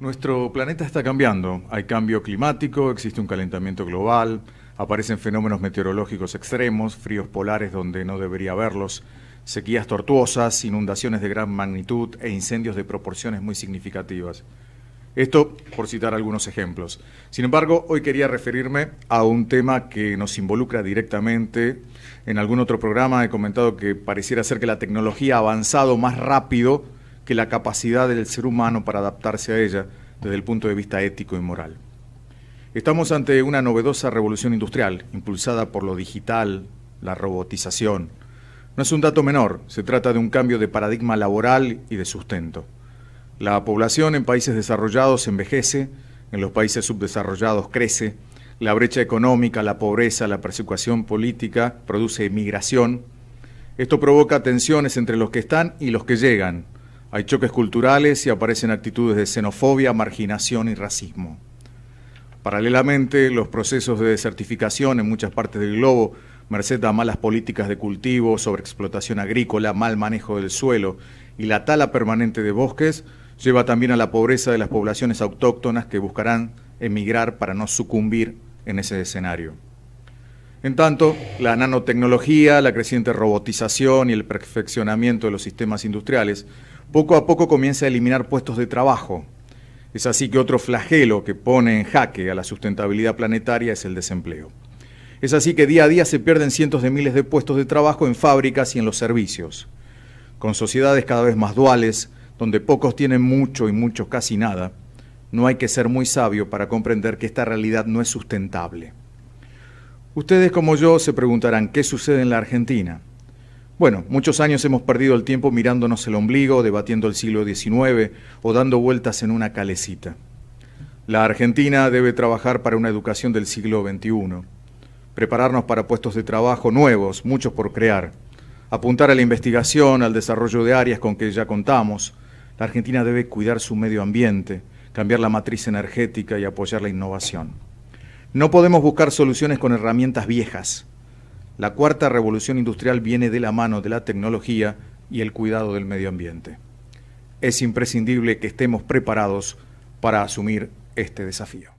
Nuestro planeta está cambiando. Hay cambio climático, existe un calentamiento global, aparecen fenómenos meteorológicos extremos, fríos polares donde no debería haberlos, sequías tortuosas, inundaciones de gran magnitud e incendios de proporciones muy significativas. Esto por citar algunos ejemplos. Sin embargo, hoy quería referirme a un tema que nos involucra directamente. En algún otro programa he comentado que pareciera ser que la tecnología ha avanzado más rápido que la capacidad del ser humano para adaptarse a ella desde el punto de vista ético y moral. Estamos ante una novedosa revolución industrial, impulsada por lo digital, la robotización. No es un dato menor, se trata de un cambio de paradigma laboral y de sustento. La población en países desarrollados envejece, en los países subdesarrollados crece, la brecha económica, la pobreza, la persecución política produce emigración. Esto provoca tensiones entre los que están y los que llegan, hay choques culturales y aparecen actitudes de xenofobia, marginación y racismo. Paralelamente, los procesos de desertificación en muchas partes del globo, merced a malas políticas de cultivo, sobreexplotación agrícola, mal manejo del suelo y la tala permanente de bosques, lleva también a la pobreza de las poblaciones autóctonas que buscarán emigrar para no sucumbir en ese escenario. En tanto, la nanotecnología, la creciente robotización y el perfeccionamiento de los sistemas industriales poco a poco comienza a eliminar puestos de trabajo. Es así que otro flagelo que pone en jaque a la sustentabilidad planetaria es el desempleo. Es así que día a día se pierden cientos de miles de puestos de trabajo en fábricas y en los servicios, con sociedades cada vez más duales, donde pocos tienen mucho y muchos casi nada. No hay que ser muy sabio para comprender que esta realidad no es sustentable. Ustedes como yo se preguntarán, ¿qué sucede en la Argentina? Bueno, muchos años hemos perdido el tiempo mirándonos el ombligo, debatiendo el siglo XIX o dando vueltas en una calecita. La Argentina debe trabajar para una educación del siglo XXI, prepararnos para puestos de trabajo nuevos, muchos por crear, apuntar a la investigación, al desarrollo de áreas con que ya contamos. La Argentina debe cuidar su medio ambiente, cambiar la matriz energética y apoyar la innovación. No podemos buscar soluciones con herramientas viejas. La cuarta revolución industrial viene de la mano de la tecnología y el cuidado del medio ambiente. Es imprescindible que estemos preparados para asumir este desafío.